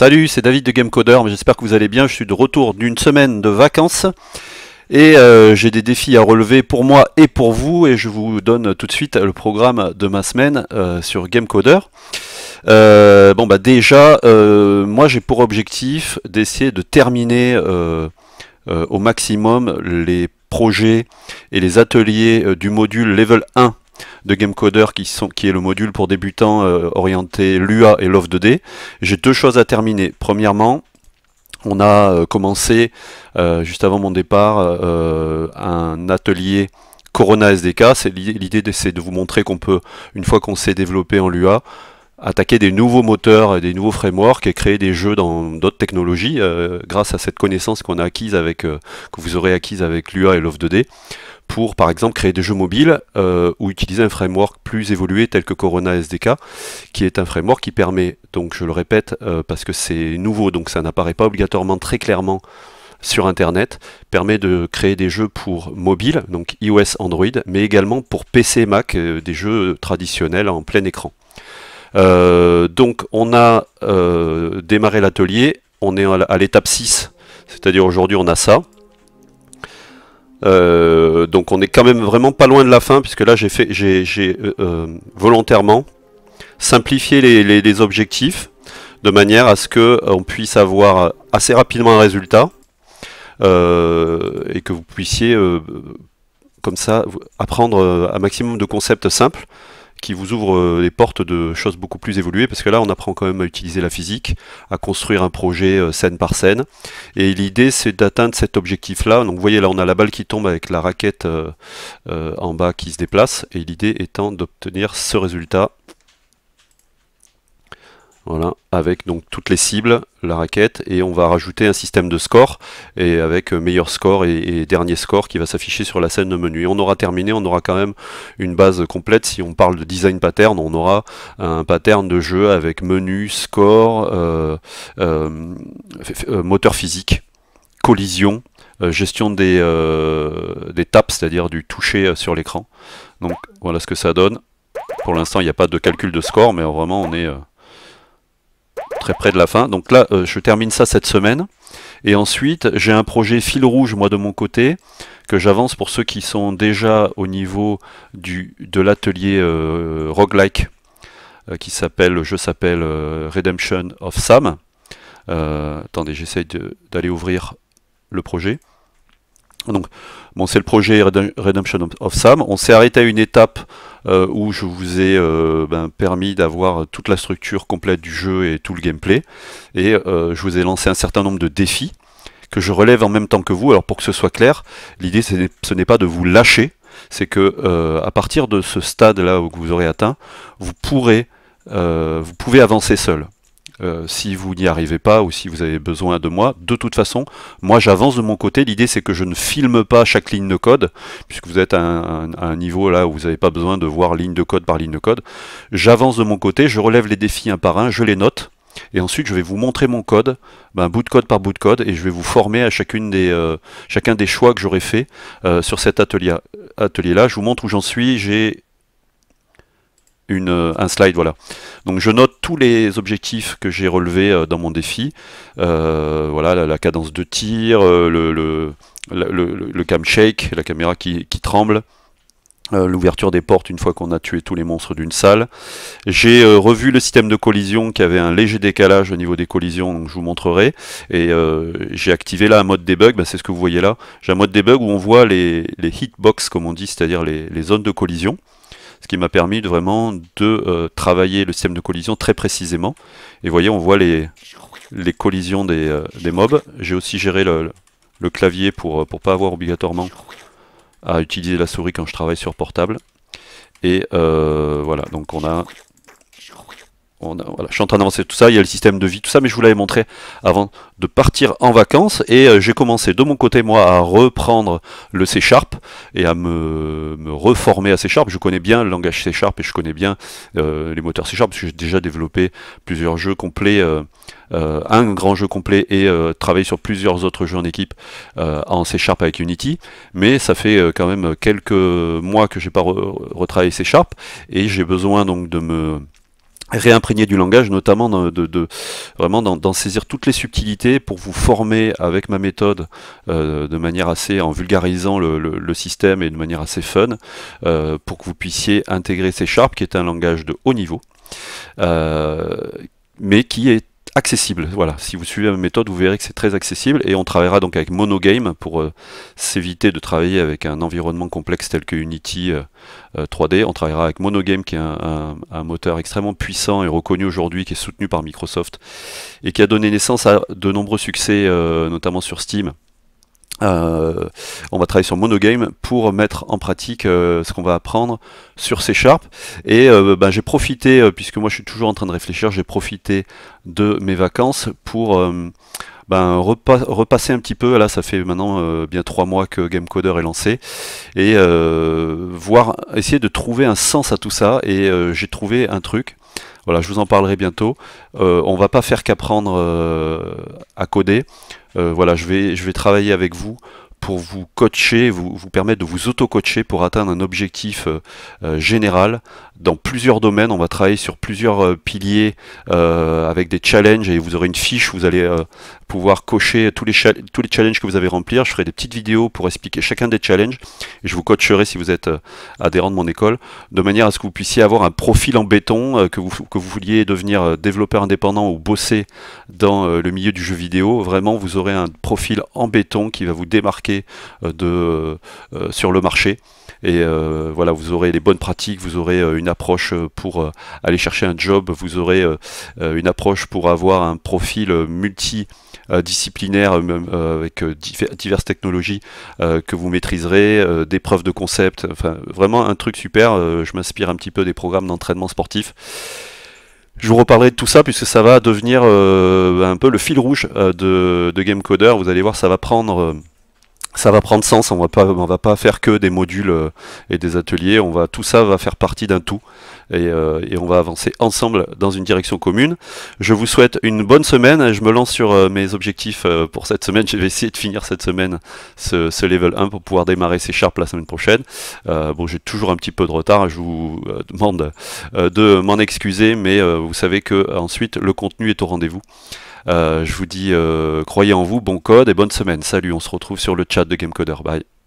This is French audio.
Salut, c'est David de Gamecoder, j'espère que vous allez bien. Je suis de retour d'une semaine de vacances et euh, j'ai des défis à relever pour moi et pour vous et je vous donne tout de suite le programme de ma semaine euh, sur Gamecoder. Euh, bon bah déjà, moi j'ai pour objectif d'essayer de terminer au maximum les projets et les ateliers du module level 1 de GameCoder qui, sont, qui est le module pour débutants euh, orienté Lua et Love 2D. J'ai deux choses à terminer. Premièrement, on a euh, commencé euh, juste avant mon départ un atelier Corona SDK. L'idée c'est de vous montrer qu'on peut, une fois qu'on s'est développé en Lua, attaquer des nouveaux moteurs, et des nouveaux frameworks et créer des jeux dans d'autres technologies euh, grâce à cette connaissance qu'on a acquise avec, euh, que vous aurez acquise avec l'UA et Love 2 d pour par exemple créer des jeux mobiles euh, ou utiliser un framework plus évolué tel que Corona SDK qui est un framework qui permet, donc je le répète parce que c'est nouveau donc ça n'apparaît pas obligatoirement très clairement sur Internet, permet de créer des jeux pour mobile, donc iOS, Android, mais également pour PC, Mac, des jeux traditionnels en plein écran. Euh, donc on a euh, démarré l'atelier, on est à l'étape 6, c'est-à-dire aujourd'hui on a ça. Euh, donc on est quand même vraiment pas loin de la fin, puisque là j'ai volontairement simplifié les, objectifs de manière à ce que on puisse avoir assez rapidement un résultat et que vous puissiez comme ça apprendre un maximum de concepts simples qui vous ouvre euh, les portes de choses beaucoup plus évoluées, parce que là on apprend quand même à utiliser la physique, à construire un projet euh, scène par scène. Et l'idée c'est d'atteindre cet objectif-là. Donc vous voyez là on a la balle qui tombe avec la raquette euh, en bas qui se déplace, et l'idée étant d'obtenir ce résultat voilà, avec donc toutes les cibles, la raquette, et on va rajouter un système de score, et avec euh, meilleur score et, dernier score qui va s'afficher sur la scène de menu. Et on aura terminé, on aura quand même une base complète. Si on parle de design pattern, on aura un pattern de jeu avec menu, score, euh, euh, moteur physique, collision, gestion des, des taps, c'est-à-dire du toucher sur l'écran. Donc voilà ce que ça donne. Pour l'instant, il n'y a pas de calcul de score, mais vraiment on est très près de la fin. Donc là, euh, je termine ça cette semaine. Et ensuite, j'ai un projet fil rouge, moi, de mon côté, que j'avance pour ceux qui sont déjà au niveau du, de l'atelier euh, roguelike, euh, qui s'appelle, le s'appelle Redemption of Sam. attendez, j'essaye d'aller ouvrir le projet. Donc, bon, c'est le projet Redemption of Sam. On s'est arrêté à une étape euh, où je vous ai euh, ben, permis d'avoir toute la structure complète du jeu et tout le gameplay. Et euh, je vous ai lancé un certain nombre de défis que je relève en même temps que vous. Alors pour que ce soit clair, l'idée ce n'est pas de vous lâcher, c'est que à partir de ce stade là où vous aurez atteint, vous pourrez vous pouvez avancer seul. Euh, si vous n'y arrivez pas ou si vous avez besoin de moi. De toute façon, moi j'avance de mon côté. L'idée c'est que je ne filme pas chaque ligne de code, puisque vous êtes à un, niveau là où vous n'avez pas besoin de voir ligne de code par ligne de code. J'avance de mon côté, je relève les défis un par un, je les note. Et ensuite, je vais vous montrer mon code, ben, bout de code par bout de code, et je vais vous former à chacune des, euh, chacun des choix que j'aurai fait euh, sur cet atelier-là. je vous montre où j'en suis. J'ai euh, un slide, voilà. Donc je note tous les objectifs que j'ai relevés euh, dans mon défi. Euh, voilà, la, cadence de tir, le, le, cam shake, la caméra qui, tremble, l'ouverture des portes une fois qu'on a tué tous les monstres d'une salle. J'ai revu le système de collision qui avait un léger décalage au niveau des collisions, donc je vous montrerai. Et j'ai activé là un mode debug, bah, c'est ce que vous voyez là. J'ai un mode debug où on voit les, hitbox, comme on dit, c'est-à-dire les, zones de collision ce qui m'a permis de vraiment de euh, travailler le système de collision très précisément. Et vous voyez, on voit les, les collisions euh, des, mobs. J'ai aussi géré le, le clavier pour ne euh, pas avoir obligatoirement à utiliser la souris quand je travaille sur portable. Et voilà, donc on a je suis en train d'avancer tout ça, il y a le système de vie, tout ça, mais je vous l'avais montré avant de partir en vacances. Et euh, j'ai commencé de mon côté, moi, à reprendre le C Sharp et à me, me, reformer à C Sharp. Je connais bien le langage C Sharp et je connais bien euh, les moteurs C Sharp parce que j'ai déjà développé plusieurs jeux complets, euh, un grand jeu complet et travaillé sur plusieurs autres jeux en équipe en C Sharp avec Unity. Mais ça fait quand même quelques mois que j'ai pas retravaillé C Sharp et j'ai besoin donc de me réimprégner du langage, notamment de, vraiment d'en saisir toutes les subtilités pour vous former avec ma méthode euh, de manière assez en vulgarisant le, système et de manière assez fun euh, pour que vous puissiez intégrer C Sharp qui est un langage de haut niveau. Euh, mais qui est accessible. Voilà, si vous suivez la méthode, vous verrez que c'est très accessible et on travaillera donc avec Monogame pour euh, s'éviter de travailler avec un environnement complexe tel que Unity 3D. Euh, euh, on travaillera avec Monogame qui est un, moteur extrêmement puissant et reconnu aujourd'hui, qui est soutenu par Microsoft et qui a donné naissance à de nombreux succès, notamment sur Steam. Euh, on va travailler sur Monogame pour mettre en pratique euh, ce qu'on va apprendre sur C Sharp. Et euh, ben, j'ai profité, puisque moi je suis toujours en train de réfléchir, j'ai profité de mes vacances pour ben, repasser un petit peu. Là, ça fait maintenant bien trois mois que GameCoder est lancé. Et voir, essayer de trouver un sens à tout ça. Et j'ai trouvé un truc. Voilà, je vous en parlerai bientôt. on va pas faire qu'apprendre à coder euh, voilà, je vais, je vais travailler avec vous pour vous coacher, vous, vous permettre de vous auto-coacher pour atteindre un objectif euh, euh, général dans plusieurs domaines. On va travailler sur plusieurs euh, piliers avec des challenges et vous aurez une fiche, vous allez pouvoir cocher tous les, tous les challenges que vous avez remplir. Je ferai des petites vidéos pour expliquer chacun des challenges je vous coacherai si vous êtes adhérent de mon école, de manière à ce que vous puissiez avoir un profil en béton, que, vous, que vous vouliez devenir développeur indépendant ou bosser dans le milieu du jeu vidéo. Vraiment, vous aurez un profil en béton qui va vous démarquer euh, euh, sur le marché. Et euh, voilà, vous aurez les bonnes pratiques, vous aurez une approche pour aller chercher un job, vous aurez une approche pour avoir un profil multidisciplinaire avec diverses technologies que vous maîtriserez, des preuves de concept, enfin vraiment un truc super, je m'inspire un petit peu des programmes d'entraînement sportif. Je vous reparlerai de tout ça puisque ça va devenir un peu le fil rouge de, Gamecoder, vous allez voir ça va prendre ça va prendre sens, on va pas on va pas faire que des modules euh, et des ateliers, on va tout ça va faire partie d'un tout euh, et, on va avancer ensemble dans une direction commune. Je vous souhaite une bonne semaine, je me lance sur euh, mes objectifs pour cette semaine, je vais essayer de finir cette semaine ce, level 1 pour pouvoir démarrer ces sharp la semaine prochaine. bon j'ai toujours un petit peu de retard, je vous demande de m'en excuser mais vous savez que ensuite le contenu est au rendez-vous. Euh, je vous dis, euh, croyez en vous, bon code et bonne semaine. Salut, on se retrouve sur le chat de Gamecoder. Bye.